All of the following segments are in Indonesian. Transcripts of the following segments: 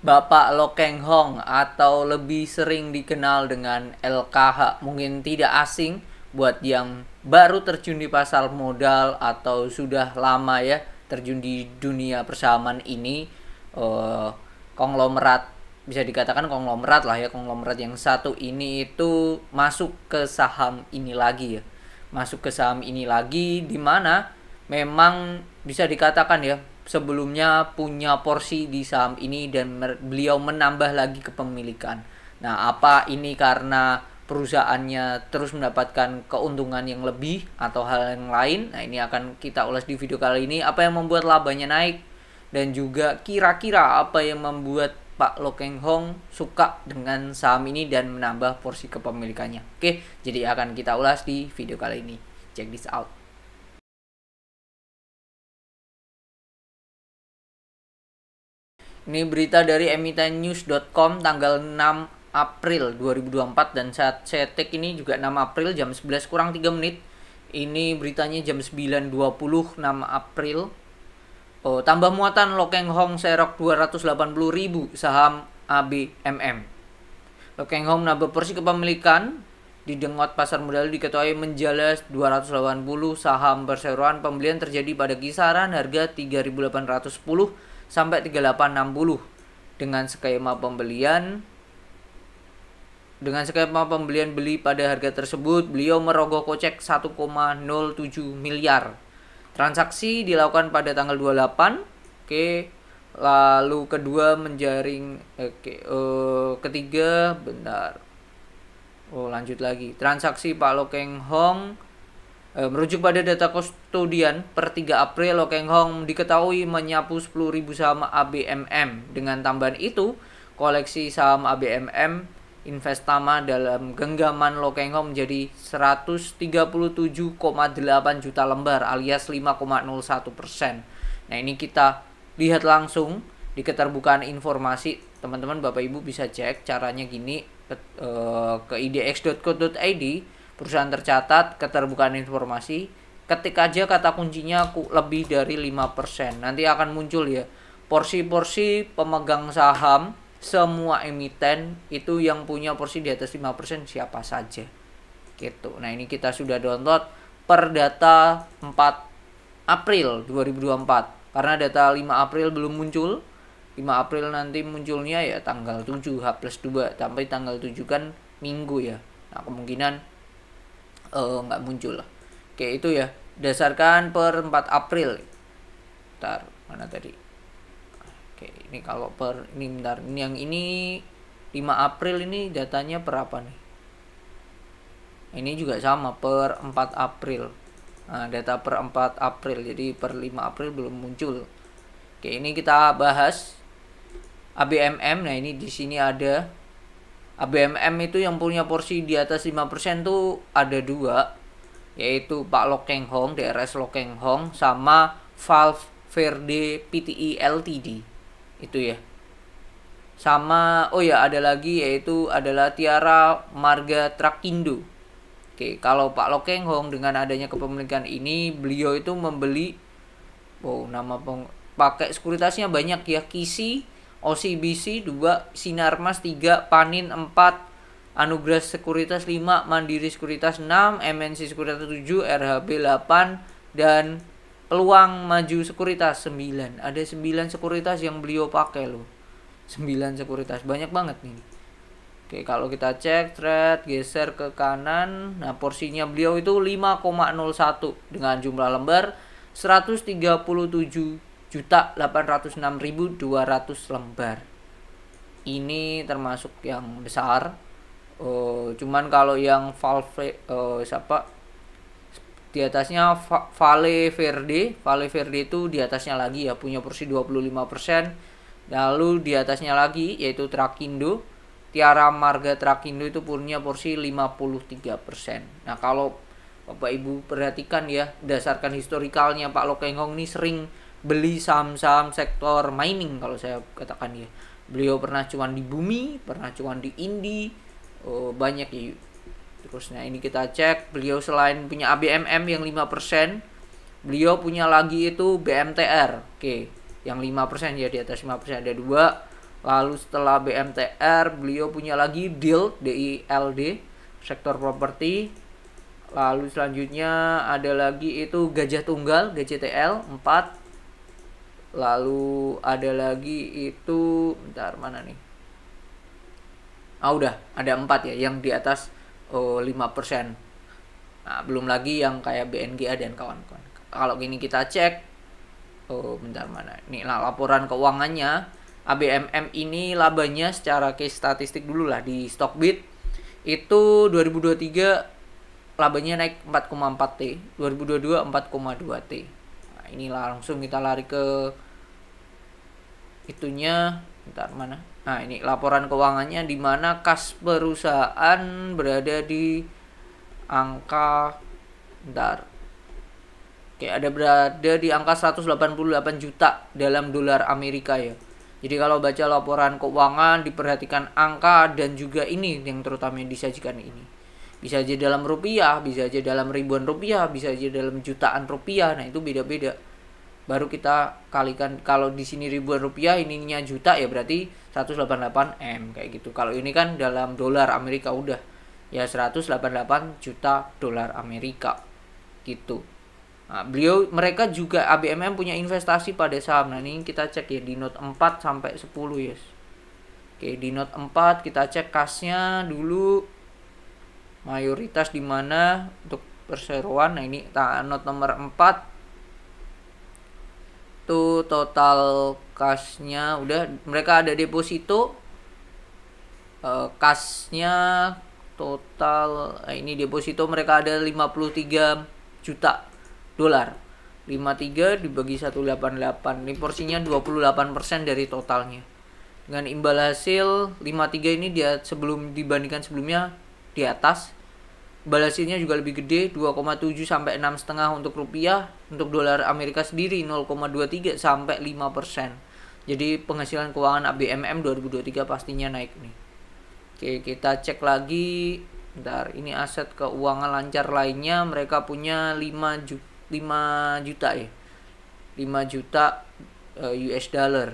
Bapak Lokeng Hong atau lebih sering dikenal dengan LKH mungkin tidak asing buat yang baru terjun di pasar modal atau sudah lama ya terjun di dunia persahaman ini eh, konglomerat bisa dikatakan konglomerat lah ya konglomerat yang satu ini itu masuk ke saham ini lagi ya masuk ke saham ini lagi di mana memang bisa dikatakan ya sebelumnya punya porsi di saham ini dan beliau menambah lagi kepemilikan. Nah, apa ini karena perusahaannya terus mendapatkan keuntungan yang lebih atau hal yang lain? Nah, ini akan kita ulas di video kali ini apa yang membuat labanya naik dan juga kira-kira apa yang membuat Pak Lokeng Hong suka dengan saham ini dan menambah porsi kepemilikannya. Oke, jadi akan kita ulas di video kali ini. Check this out. Ini berita dari emitennews.com tanggal 6 April 2024 dan saat saya take ini juga 6 April jam 11 kurang 3 menit. Ini beritanya jam 9.20 6 April. Oh, tambah muatan Lokeng Hong serok 280.000 saham ABMM. Lokeng Hong nambah porsi kepemilikan didengot pasar modal diketuai menjelas 280 saham perseroan pembelian terjadi pada kisaran harga 3.810 sampai 3860 dengan skema pembelian dengan skema pembelian beli pada harga tersebut, beliau merogoh kocek 1,07 miliar. Transaksi dilakukan pada tanggal 28. Oke. Lalu kedua menjaring oke uh, ketiga benar Oh, lanjut lagi. Transaksi Pak Lokeng Hong E, merujuk pada data kustodian per 3 April, Lo Keng Hong diketahui menyapu 10.000 saham ABMM. Dengan tambahan itu, koleksi saham ABMM Investama dalam genggaman Lo Keng Hong menjadi 137,8 juta lembar alias 5,01 persen. Nah ini kita lihat langsung di keterbukaan informasi teman-teman bapak ibu bisa cek caranya gini ke, uh, ke idx.co.id perusahaan tercatat, keterbukaan informasi. Ketik aja kata kuncinya lebih dari 5%. Nanti akan muncul ya porsi-porsi pemegang saham semua emiten itu yang punya porsi di atas 5% siapa saja. Gitu. Nah, ini kita sudah download per data 4 April 2024. Karena data 5 April belum muncul. 5 April nanti munculnya ya tanggal 7 H plus 2 sampai tanggal 7 kan minggu ya. Nah, kemungkinan Eh, nggak uh, muncul lah oke itu ya dasarkan per 4 April ntar mana tadi oke ini kalau per ini bentar ini yang ini 5 April ini datanya per apa nih ini juga sama per 4 April nah, data per 4 April jadi per 5 April belum muncul oke ini kita bahas ABMM nah ini di sini ada BMM itu yang punya porsi di atas 5% tuh ada dua yaitu Pak Lokeng Hong DRS Lokeng Hong sama Valve Verde PTI e LTD itu ya sama oh ya ada lagi yaitu adalah Tiara Marga Trakindo oke kalau Pak Lokeng Hong dengan adanya kepemilikan ini beliau itu membeli wow nama peng, pakai sekuritasnya banyak ya Kisi OCBC 2, Sinarmas 3, Panin 4, Anugrah Sekuritas 5, Mandiri Sekuritas 6, MNC Sekuritas 7, RHB 8, dan Peluang Maju Sekuritas 9. Ada 9 sekuritas yang beliau pakai loh. 9 sekuritas, banyak banget nih. Oke, kalau kita cek thread geser ke kanan, nah porsinya beliau itu 5,01 dengan jumlah lembar 137 juta 1.806.200 lembar. Ini termasuk yang besar. Uh, cuman kalau yang Valve uh, siapa di atasnya Vale Verde, Vale Verde itu di atasnya lagi ya punya porsi 25%. Lalu di atasnya lagi yaitu Trakindo. Tiara Marga Trakindo itu punya porsi 53%. Nah, kalau Bapak Ibu perhatikan ya, dasarkan historikalnya Pak Lokengong ini sering beli saham-saham sektor mining kalau saya katakan ya beliau pernah cuan di bumi pernah cuan di indi oh, banyak ya terus nah ini kita cek beliau selain punya ABMM yang 5% beliau punya lagi itu BMTR oke yang 5% ya di atas 5% ada dua lalu setelah BMTR beliau punya lagi di DILD sektor properti lalu selanjutnya ada lagi itu Gajah Tunggal GCTL 4 lalu ada lagi itu bentar mana nih ah udah ada empat ya yang di atas oh, lima oh, persen nah, belum lagi yang kayak BNGA dan kawan-kawan kalau gini kita cek oh bentar mana nih lah laporan keuangannya ABMM ini labanya secara case statistik dulu lah di Stockbit itu 2023 labanya naik 4,4 T, 2022 4,2 T inilah langsung kita lari ke itunya ntar mana nah ini laporan keuangannya di mana kas perusahaan berada di angka ntar oke ada berada di angka 188 juta dalam dolar Amerika ya jadi kalau baca laporan keuangan diperhatikan angka dan juga ini yang terutama yang disajikan ini bisa aja dalam rupiah bisa aja dalam ribuan rupiah bisa aja dalam jutaan rupiah nah itu beda-beda baru kita kalikan kalau di sini ribuan rupiah ininya juta ya berarti 188 m kayak gitu kalau ini kan dalam dolar Amerika udah ya 188 juta dolar Amerika gitu nah, beliau mereka juga ABMM punya investasi pada saham nah ini kita cek ya di note 4 sampai 10 yes oke di note 4 kita cek kasnya dulu mayoritas di mana untuk perseroan nah ini not nomor 4 tuh total kasnya udah mereka ada deposito uh, eh, kasnya total nah ini deposito mereka ada 53 juta dolar 53 dibagi 188 ini porsinya 28% dari totalnya dengan imbal hasil 53 ini dia sebelum dibandingkan sebelumnya di atas balasinya juga lebih gede 2,7 sampai 6 setengah untuk rupiah untuk dolar Amerika sendiri 0,23 sampai 5 persen jadi penghasilan keuangan ABMM 2023 pastinya naik nih oke kita cek lagi ntar ini aset keuangan lancar lainnya mereka punya 5 juta, 5 juta ya 5 juta eh, US dollar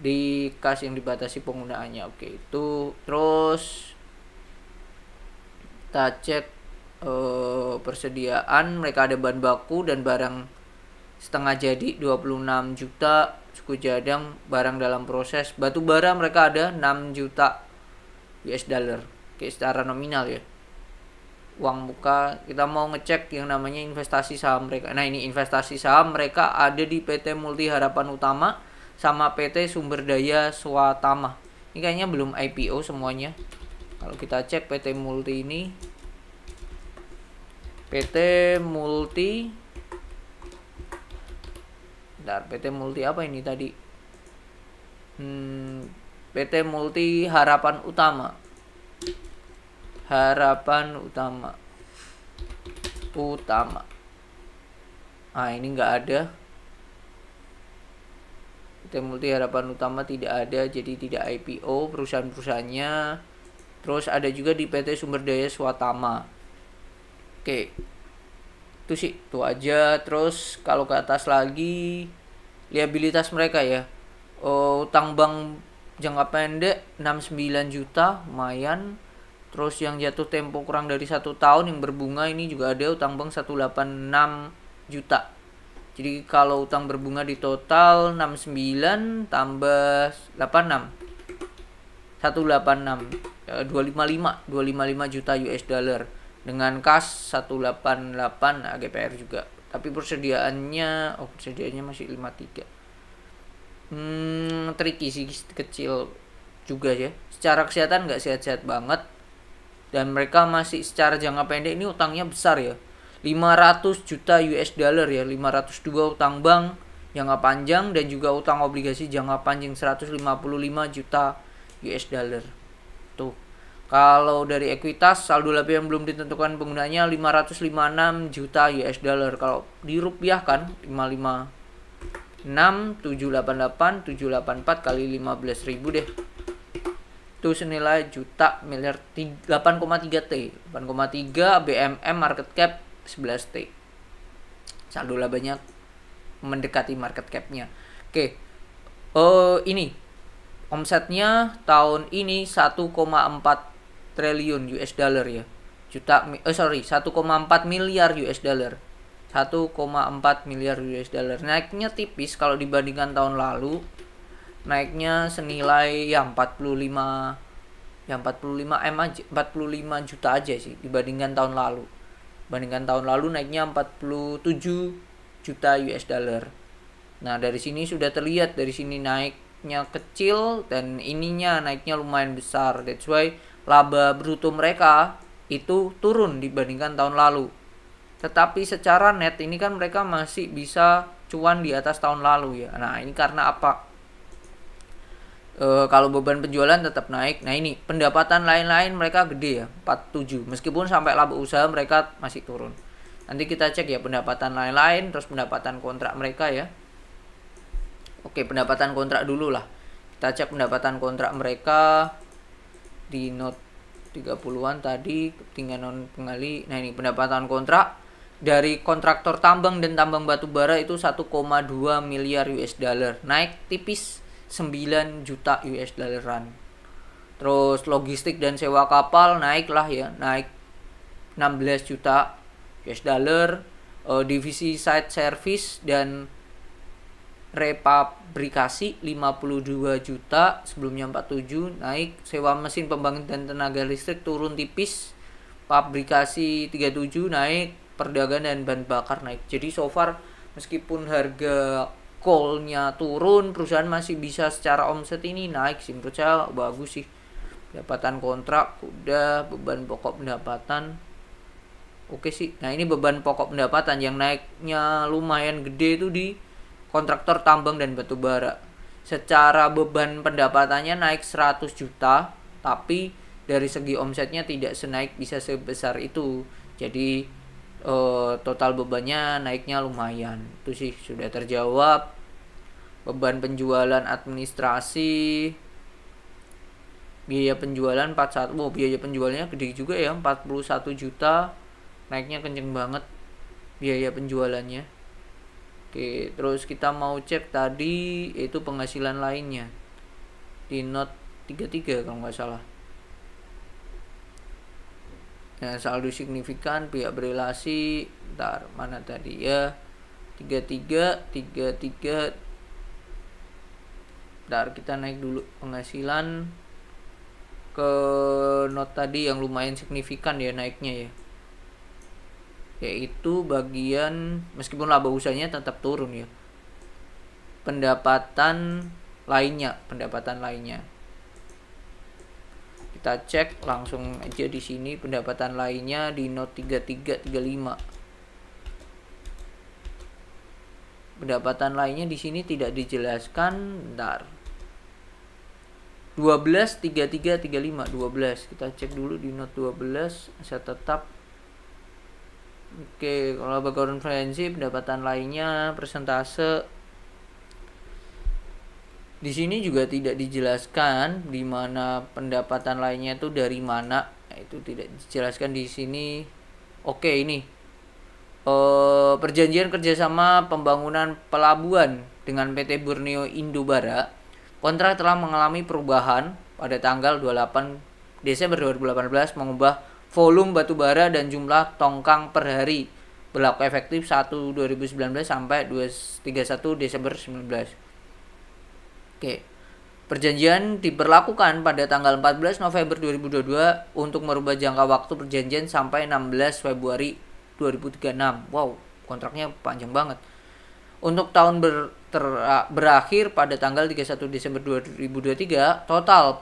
di kas yang dibatasi penggunaannya oke itu terus kita cek eh, persediaan mereka ada bahan baku dan barang setengah jadi 26 juta suku cadang barang dalam proses batu bara mereka ada 6 juta US dollar kayak secara nominal ya uang muka kita mau ngecek yang namanya investasi saham mereka nah ini investasi saham mereka ada di PT Multi Harapan Utama sama PT Sumber Daya Swatama ini kayaknya belum IPO semuanya kalau kita cek PT Multi ini PT Multi dar PT Multi apa ini tadi? Hmm, PT Multi Harapan Utama. Harapan Utama. Utama. Ah, ini nggak ada. PT Multi Harapan Utama tidak ada, jadi tidak IPO perusahaan-perusahaannya terus ada juga di PT Sumber Daya Swatama oke itu sih itu aja terus kalau ke atas lagi liabilitas mereka ya oh, utang bank jangka pendek 69 juta lumayan terus yang jatuh tempo kurang dari satu tahun yang berbunga ini juga ada utang bank 186 juta jadi kalau utang berbunga di total 69 tambah 86 186 255 eh, 255 juta US dollar dengan kas 188 AGPR nah, juga tapi persediaannya oh persediaannya masih 53 hmm tricky sih kecil juga ya secara kesehatan nggak sehat-sehat banget dan mereka masih secara jangka pendek ini utangnya besar ya 500 juta US dollar ya 502 utang bank jangka panjang dan juga utang obligasi jangka panjang 155 juta US dollar tuh. Gitu. Kalau dari ekuitas saldo laba yang belum ditentukan penggunanya 556 juta US dollar. Kalau dirupiahkan 55 6 788 784 kali 15.000 deh. Itu senilai juta miliar 8,3 T. 8,3 BMM market cap 11 T. Saldo labanya mendekati market capnya. Oke. Okay. Uh, eh, ini omsetnya tahun ini 1,4 triliun US dollar ya juta oh sorry 1,4 miliar US dollar 1,4 miliar US dollar naiknya tipis kalau dibandingkan tahun lalu naiknya senilai ya 45 ya 45 m aja 45 juta aja sih dibandingkan tahun lalu bandingkan tahun lalu naiknya 47 juta US dollar nah dari sini sudah terlihat dari sini naik naiknya kecil dan ininya naiknya lumayan besar. That's why laba bruto mereka itu turun dibandingkan tahun lalu. Tetapi secara net ini kan mereka masih bisa cuan di atas tahun lalu ya. Nah, ini karena apa? E, kalau beban penjualan tetap naik. Nah, ini pendapatan lain-lain mereka gede ya, 47. Meskipun sampai laba usaha mereka masih turun. Nanti kita cek ya pendapatan lain-lain terus pendapatan kontrak mereka ya. Oke, pendapatan kontrak dulu lah. Kita cek pendapatan kontrak mereka di note 30-an tadi tinggal non pengali. Nah, ini pendapatan kontrak dari kontraktor tambang dan tambang batu bara itu 1,2 miliar US dollar. Naik tipis 9 juta US dollaran. Terus logistik dan sewa kapal naik lah ya, naik 16 juta US dollar. Uh, divisi site service dan repabrikasi 52 juta sebelumnya 47 naik sewa mesin pembangkit dan tenaga listrik turun tipis pabrikasi 37 naik perdagangan dan bahan bakar naik jadi so far meskipun harga coalnya turun perusahaan masih bisa secara omset ini naik sih menurut saya bagus sih pendapatan kontrak udah beban pokok pendapatan oke sih nah ini beban pokok pendapatan yang naiknya lumayan gede itu di kontraktor tambang dan batu bara. Secara beban pendapatannya naik 100 juta, tapi dari segi omsetnya tidak senaik bisa sebesar itu. Jadi eh, total bebannya naiknya lumayan. Itu sih sudah terjawab. Beban penjualan administrasi biaya penjualan 41 oh biaya penjualnya gede juga ya 41 juta naiknya kenceng banget biaya penjualannya Oke, terus kita mau cek tadi itu penghasilan lainnya di note 33 kalau nggak salah. Nah, saldo signifikan pihak berrelasi ntar mana tadi ya 33 33 ntar kita naik dulu penghasilan ke not tadi yang lumayan signifikan ya naiknya ya yaitu bagian meskipun laba usahanya tetap turun ya pendapatan lainnya pendapatan lainnya kita cek langsung aja di sini pendapatan lainnya di note 3335 pendapatan lainnya di sini tidak dijelaskan bentar 12 33 35 12 kita cek dulu di note 12 saya tetap Oke, kalau background referensi, pendapatan lainnya, persentase. Di sini juga tidak dijelaskan di mana pendapatan lainnya itu dari mana. itu tidak dijelaskan di sini. Oke, ini e, perjanjian kerjasama pembangunan pelabuhan dengan PT Borneo Indobara. Kontrak telah mengalami perubahan pada tanggal 28 Desember 2018 mengubah volume batu bara dan jumlah tongkang per hari berlaku efektif 1 2019 sampai 31 Desember 19. Oke. Perjanjian diberlakukan pada tanggal 14 November 2022 untuk merubah jangka waktu perjanjian sampai 16 Februari 2036. Wow, kontraknya panjang banget. Untuk tahun ber, ter, berakhir pada tanggal 31 Desember 2023, total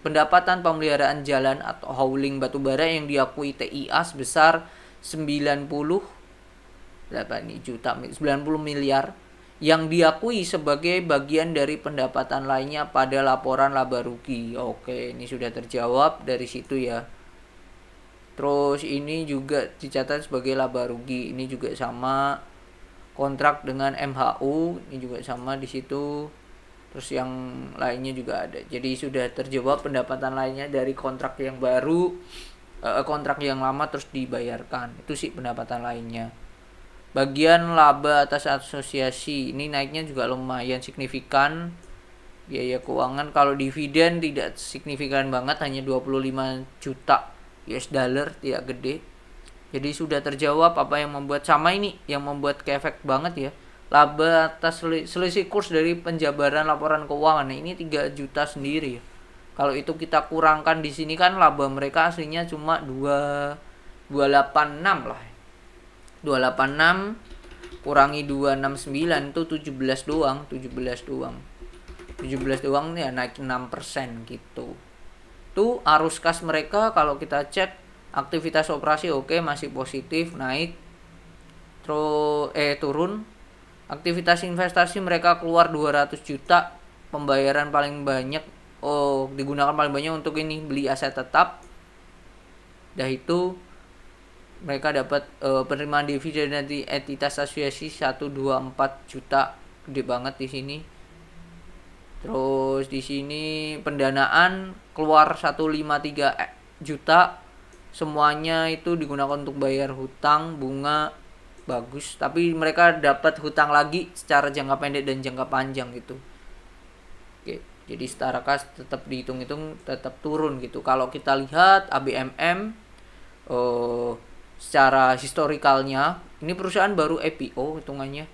pendapatan pemeliharaan jalan atau hauling batubara yang diakui TIA sebesar 90 berapa juta 90 miliar yang diakui sebagai bagian dari pendapatan lainnya pada laporan laba rugi. Oke, ini sudah terjawab dari situ ya. Terus ini juga dicatat sebagai laba rugi. Ini juga sama kontrak dengan MHU ini juga sama di situ terus yang lainnya juga ada jadi sudah terjawab pendapatan lainnya dari kontrak yang baru eh, kontrak yang lama terus dibayarkan itu sih pendapatan lainnya bagian laba atas asosiasi ini naiknya juga lumayan signifikan biaya keuangan kalau dividen tidak signifikan banget hanya 25 juta US dollar tidak gede jadi sudah terjawab apa yang membuat sama ini yang membuat keefek banget ya. Laba atas selisih kurs dari penjabaran laporan keuangan nah, ini 3 juta sendiri ya. Kalau itu kita kurangkan di sini kan laba mereka aslinya cuma 2 286 lah. 286 kurangi 269 itu 17 doang, 17 doang. 17 doang ya naik 6% gitu. Tuh arus kas mereka kalau kita cek aktivitas operasi oke okay, masih positif naik terus eh turun aktivitas investasi mereka keluar 200 juta pembayaran paling banyak oh digunakan paling banyak untuk ini beli aset tetap dah itu mereka dapat uh, penerimaan dividen dari entitas asosiasi 124 juta gede banget di sini terus di sini pendanaan keluar 153 eh, juta semuanya itu digunakan untuk bayar hutang bunga bagus tapi mereka dapat hutang lagi secara jangka pendek dan jangka panjang gitu oke jadi setara kas tetap dihitung-hitung tetap turun gitu kalau kita lihat ABMM oh, eh, secara historikalnya ini perusahaan baru EPO hitungannya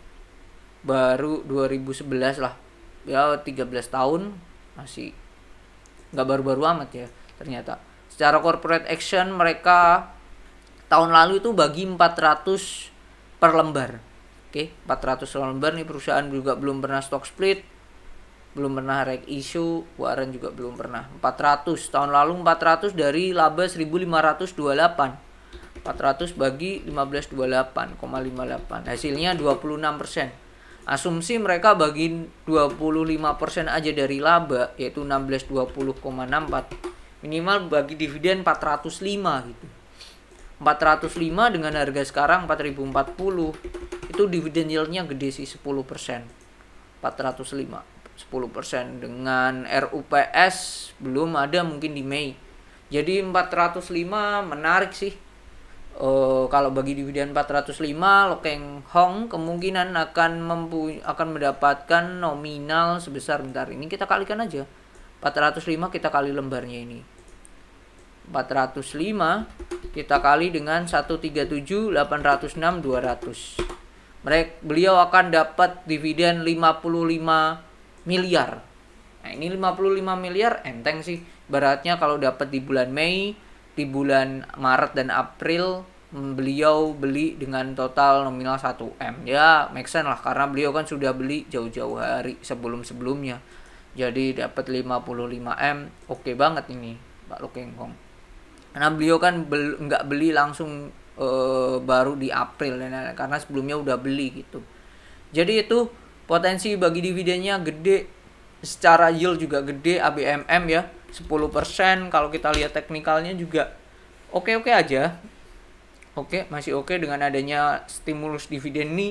baru 2011 lah ya 13 tahun masih nggak baru-baru amat ya ternyata secara corporate action mereka tahun lalu itu bagi 400 per lembar oke okay, 400 per lembar nih perusahaan juga belum pernah stock split belum pernah rek issue Warren juga belum pernah 400 tahun lalu 400 dari laba 1528 400 bagi 1528,58 hasilnya 26 persen asumsi mereka bagi 25% aja dari laba yaitu 1620,64 minimal bagi dividen 405 gitu 405 dengan harga sekarang 4040 itu dividen yieldnya gede sih 10 405 10 dengan RUPS belum ada mungkin di Mei jadi 405 menarik sih uh, kalau bagi dividen 405 Lokeng Hong kemungkinan akan mempu akan mendapatkan nominal sebesar bentar ini kita kalikan aja 405 kita kali lembarnya ini. 405 kita kali dengan 137 806 200. Mereka beliau akan dapat dividen 55 miliar. Nah, ini 55 miliar enteng sih. Beratnya kalau dapat di bulan Mei, di bulan Maret dan April mm, beliau beli dengan total nominal 1M. Ya, make lah karena beliau kan sudah beli jauh-jauh hari sebelum-sebelumnya jadi dapat 55M oke okay banget ini Pak kong karena beliau kan nggak beli langsung e, baru di April ya, nah, karena sebelumnya udah beli gitu jadi itu potensi bagi dividennya gede secara yield juga gede ABMM ya 10% kalau kita lihat teknikalnya juga oke-oke aja oke masih oke dengan adanya stimulus dividen ini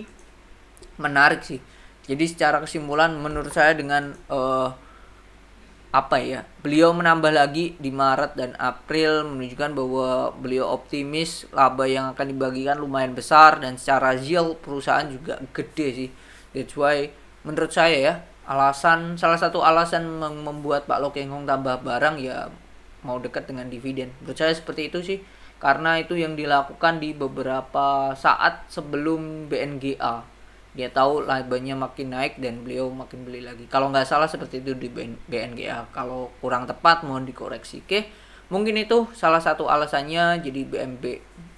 menarik sih jadi secara kesimpulan menurut saya dengan uh, apa ya beliau menambah lagi di Maret dan April menunjukkan bahwa beliau optimis laba yang akan dibagikan lumayan besar dan secara yield perusahaan juga gede sih that's why menurut saya ya alasan salah satu alasan membuat Pak Lo tambah barang ya mau dekat dengan dividen menurut saya seperti itu sih karena itu yang dilakukan di beberapa saat sebelum BNGA dia tahu labanya makin naik dan beliau makin beli lagi kalau nggak salah seperti itu di BNGA kalau kurang tepat mohon dikoreksi oke mungkin itu salah satu alasannya jadi BMB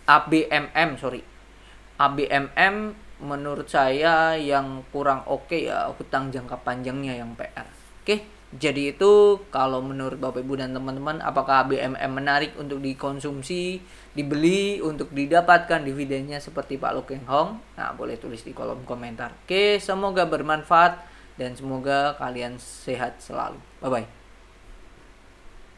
ABMM sorry ABMM menurut saya yang kurang oke okay ya hutang jangka panjangnya yang PR oke jadi itu kalau menurut Bapak Ibu dan teman-teman apakah BMM menarik untuk dikonsumsi, dibeli, untuk didapatkan dividennya seperti Pak Lukeng Hong? Nah, boleh tulis di kolom komentar. Oke, semoga bermanfaat dan semoga kalian sehat selalu. Bye bye.